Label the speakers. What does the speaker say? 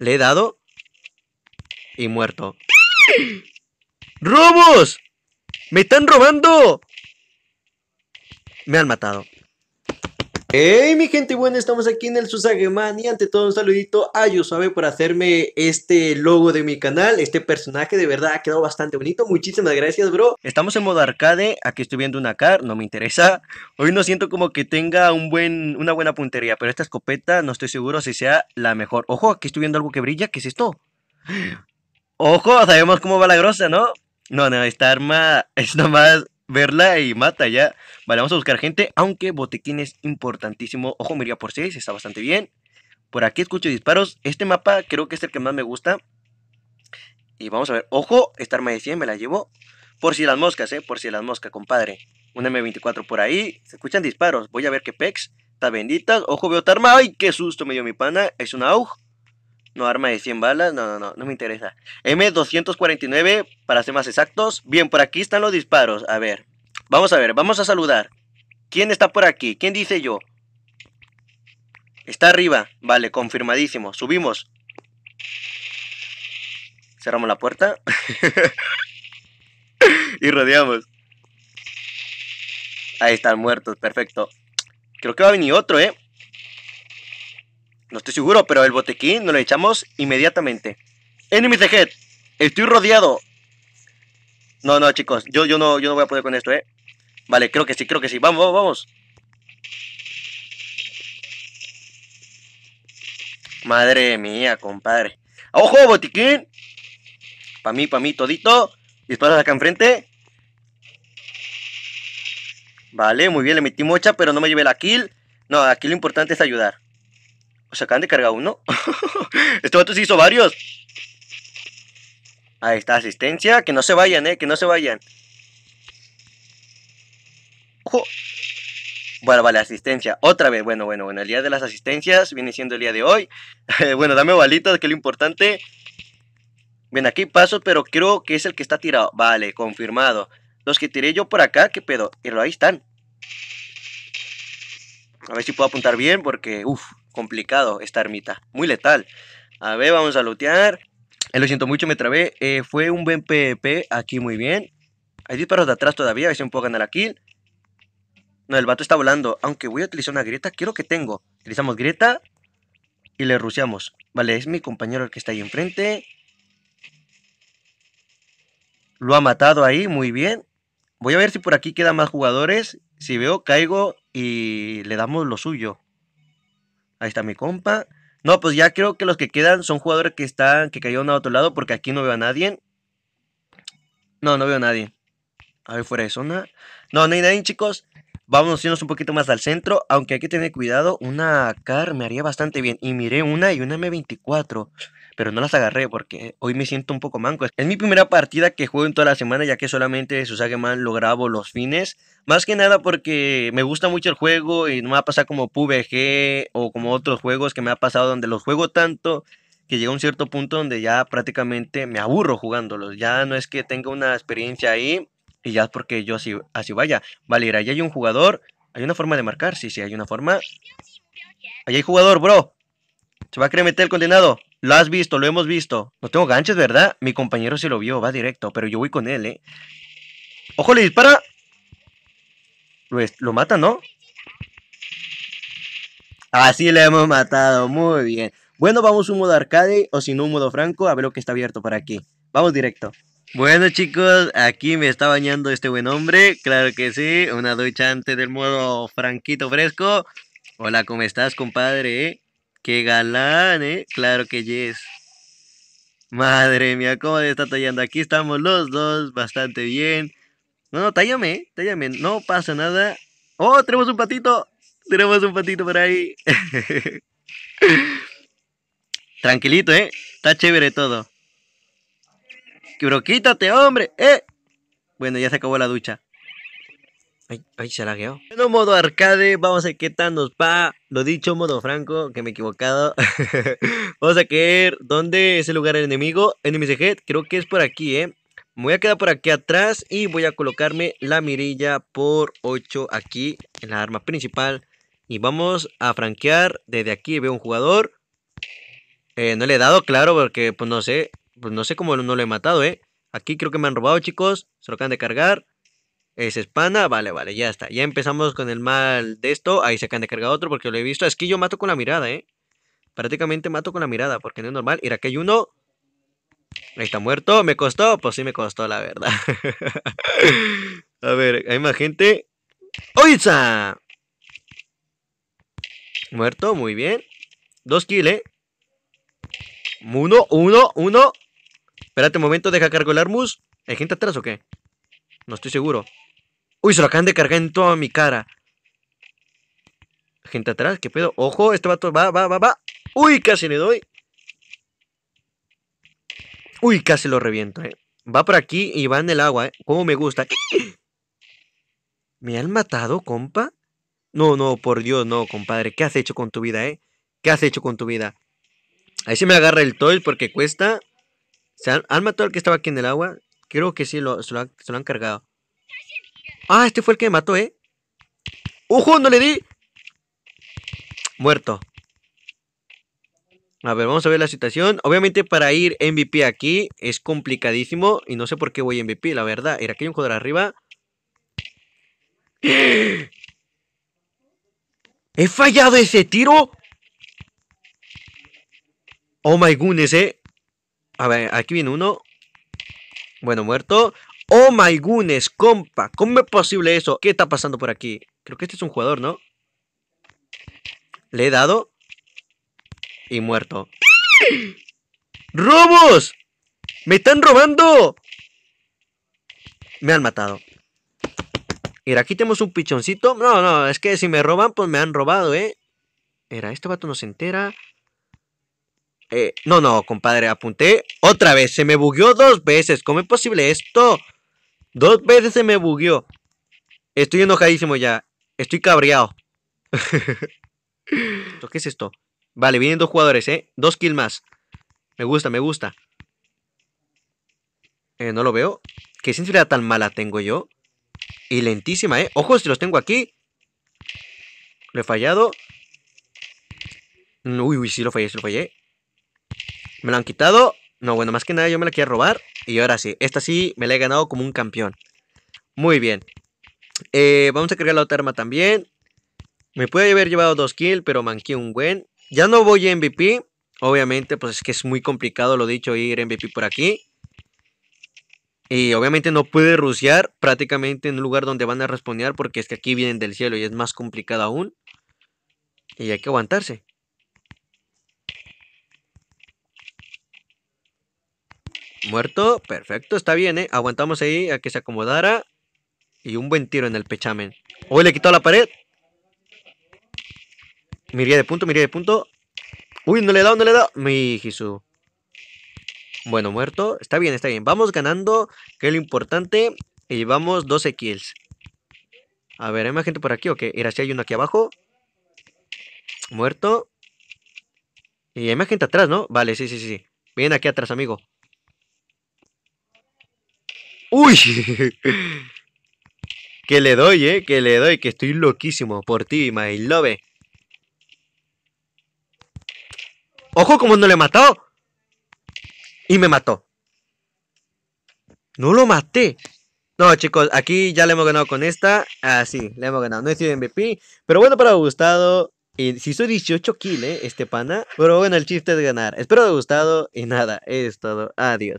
Speaker 1: Le he dado y muerto. ¡Robos! ¡Me están robando! Me han matado. Hey mi gente bueno estamos aquí en el Susageman y ante todo un saludito a sabe por hacerme este logo de mi canal, este personaje de verdad ha quedado bastante bonito, muchísimas gracias bro. Estamos en modo arcade, aquí estoy viendo una car, no me interesa, hoy no siento como que tenga un buen, una buena puntería, pero esta escopeta no estoy seguro si sea la mejor. Ojo, aquí estoy viendo algo que brilla, ¿qué es esto? Ojo, sabemos cómo va la grosa, ¿no? No, no, esta arma es nomás verla y mata ya. Vale, vamos a buscar gente, aunque botequín es importantísimo. Ojo, miría por 6, está bastante bien. Por aquí escucho disparos. Este mapa creo que es el que más me gusta. Y vamos a ver, ojo, esta arma de 100 me la llevo. Por si las moscas, eh, por si las moscas, compadre. Un M24 por ahí, se escuchan disparos. Voy a ver qué pex. Está bendita, ojo, veo otra arma. Ay, qué susto me dio mi pana. Es una AUG. No, arma de 100 balas, no, no, no, no me interesa. M249, para ser más exactos. Bien, por aquí están los disparos. A ver, Vamos a ver, vamos a saludar. ¿Quién está por aquí? ¿Quién dice yo? Está arriba. Vale, confirmadísimo. Subimos. Cerramos la puerta. y rodeamos. Ahí están muertos, perfecto. Creo que va a venir otro, ¿eh? No estoy seguro, pero el botequín nos lo echamos inmediatamente. Enemies ahead. Estoy rodeado. No, no, chicos. Yo, yo, no, yo no voy a poder con esto, ¿eh? Vale, creo que sí, creo que sí. Vamos, vamos, vamos. Madre mía, compadre. ¡Ojo, botiquín! Para mí, para mí, todito. Disparas acá enfrente. Vale, muy bien, le metí mocha, pero no me llevé la kill. No, aquí lo importante es ayudar. O sea, acaban de cargar uno. este vato se hizo varios. Ahí está, asistencia. Que no se vayan, eh, que no se vayan bueno, vale, asistencia. Otra vez, bueno, bueno, bueno. El día de las asistencias viene siendo el día de hoy. bueno, dame balitas, que es lo importante. Bien, aquí paso, pero creo que es el que está tirado. Vale, confirmado. Los que tiré yo por acá, ¿qué pedo? Pero ahí están. A ver si puedo apuntar bien, porque, uff, complicado esta ermita. Muy letal. A ver, vamos a lootear. Eh, lo siento mucho, me trabé. Eh, fue un buen PvP aquí muy bien. Hay disparos de atrás todavía, a ver si me puedo ganar aquí no, el vato está volando. Aunque voy a utilizar una grieta, quiero que tengo. Utilizamos grieta y le ruciamos. Vale, es mi compañero el que está ahí enfrente. Lo ha matado ahí, muy bien. Voy a ver si por aquí quedan más jugadores. Si veo, caigo y le damos lo suyo. Ahí está mi compa. No, pues ya creo que los que quedan son jugadores que están, que cayeron a otro lado porque aquí no veo a nadie. No, no veo a nadie. A ver, fuera de zona. No, no hay nadie, chicos. Vamos un poquito más al centro, aunque hay que tener cuidado. Una car me haría bastante bien. Y miré una y una M24, pero no las agarré porque hoy me siento un poco manco. Es mi primera partida que juego en toda la semana, ya que solamente mal lo grabo los fines. Más que nada porque me gusta mucho el juego y no me va a pasar como PUBG o como otros juegos que me ha pasado donde los juego tanto que llega un cierto punto donde ya prácticamente me aburro jugándolos. Ya no es que tenga una experiencia ahí y ya porque yo así, así vaya. Vale, ahí hay un jugador. ¿Hay una forma de marcar? Sí, sí, hay una forma. Ahí hay jugador, bro. Se va a meter el condenado. Lo has visto, lo hemos visto. No tengo ganches, ¿verdad? Mi compañero se lo vio, va directo, pero yo voy con él, ¿eh? ¡Ojo, le dispara! Lo, lo mata, ¿no? Así le hemos matado, muy bien. Bueno, vamos un modo arcade o si no un modo franco, a ver lo que está abierto para aquí. Vamos directo. Bueno chicos, aquí me está bañando este buen hombre, claro que sí, una ducha antes del modo franquito fresco. Hola, ¿cómo estás compadre? Qué galán, ¿eh? Claro que yes. Madre mía, cómo le está tallando. Aquí estamos los dos, bastante bien. No, no, tállame, ¿eh? no pasa nada. ¡Oh, tenemos un patito! Tenemos un patito por ahí. Tranquilito, ¿eh? Está chévere todo. Pero quítate, hombre. ¡Eh! Bueno, ya se acabó la ducha. Ay, ay, se lagueó. Bueno, modo arcade, vamos a ver qué tal nos va. Lo dicho, modo franco, que me he equivocado. vamos a ver dónde es el lugar del enemigo. Enemies head, creo que es por aquí, ¿eh? Me voy a quedar por aquí atrás y voy a colocarme la mirilla por 8 aquí en la arma principal. Y vamos a franquear desde aquí. Veo un jugador. Eh, no le he dado, claro, porque pues no sé. Pues no sé cómo no lo he matado, ¿eh? Aquí creo que me han robado, chicos. Se lo acaban de cargar. Es espana. Vale, vale, ya está. Ya empezamos con el mal de esto. Ahí se acaban de cargar otro porque lo he visto. Es que yo mato con la mirada, ¿eh? Prácticamente mato con la mirada porque no es normal. Irá aquí hay uno. Ahí está muerto. ¿Me costó? Pues sí me costó, la verdad. A ver, hay más gente. ¡Oiza! Muerto, muy bien. Dos kills, ¿eh? Uno, uno, uno. Espérate un momento, deja cargo el armus. ¿Hay gente atrás o qué? No estoy seguro. Uy, se lo acaban de cargar en toda mi cara. Gente atrás, ¿qué pedo? Ojo, este vato va, va, va, va. Uy, casi le doy. Uy, casi lo reviento, eh. Va por aquí y va en el agua, eh. Como me gusta. ¿Me han matado, compa? No, no, por Dios, no, compadre. ¿Qué has hecho con tu vida, eh? ¿Qué has hecho con tu vida? Ahí se me agarra el toil porque cuesta ¿Se han, matado al que estaba aquí en el agua? Creo que sí, se, lo han, cargado. Ah, este fue el que me mató, ¿eh? Ujo, no le di! Muerto. A ver, vamos a ver la situación. Obviamente para ir MVP aquí es complicadísimo. Y no sé por qué voy MVP, la verdad. Era que hay un jugador arriba. ¡He fallado ese tiro! Oh my goodness, eh. A ver, aquí viene uno. Bueno, muerto. Oh my goodness, compa. ¿Cómo es posible eso? ¿Qué está pasando por aquí? Creo que este es un jugador, ¿no? Le he dado. Y muerto. ¡Robos! ¡Me están robando! Me han matado. Mira, aquí tenemos un pichoncito. No, no, es que si me roban, pues me han robado, ¿eh? Era, este vato no se entera. Eh, no, no, compadre, apunté otra vez. Se me bugueó dos veces. ¿Cómo es posible esto? Dos veces se me bugueó. Estoy enojadísimo ya. Estoy cabreado. ¿Qué es esto? Vale, vienen dos jugadores, ¿eh? Dos kills más. Me gusta, me gusta. Eh, no lo veo. ¿Qué sensibilidad tan mala tengo yo? Y lentísima, ¿eh? si los tengo aquí. Lo he fallado. Mm, uy, uy, sí lo fallé, sí lo fallé. Me lo han quitado. No, bueno, más que nada yo me la quería robar. Y ahora sí, esta sí me la he ganado como un campeón. Muy bien. Eh, vamos a crear la otra arma también. Me puede haber llevado dos kills, pero manqué un buen. Ya no voy a MVP. Obviamente, pues es que es muy complicado, lo dicho, ir MVP por aquí. Y obviamente no pude rushear prácticamente en un lugar donde van a responder porque es que aquí vienen del cielo y es más complicado aún. Y hay que aguantarse. Muerto, perfecto, está bien, ¿eh? Aguantamos ahí a que se acomodara. Y un buen tiro en el pechamen. Hoy le quitó la pared. Miría de punto, miría de punto. Uy, no le he dado, no le he dado. Mi Jesús. Bueno, muerto. Está bien, está bien. Vamos ganando, que es lo importante. Y llevamos 12 kills. A ver, ¿hay más gente por aquí o qué? Era si hay uno aquí abajo. Muerto. Y hay más gente atrás, ¿no? Vale, sí, sí, sí. Viene aquí atrás, amigo. ¡Uy! que le doy, eh, que le doy, que estoy loquísimo por ti, my love. ¡Ojo como no le mató Y me mató. No lo maté. No, chicos, aquí ya le hemos ganado con esta. Ah, sí, le hemos ganado. No estoy sido MVP. Pero bueno, para gustado. Y si soy 18 kills, eh, este pana. Pero bueno, el chiste es ganar. Espero que gustado. Y nada, es todo. Adiós.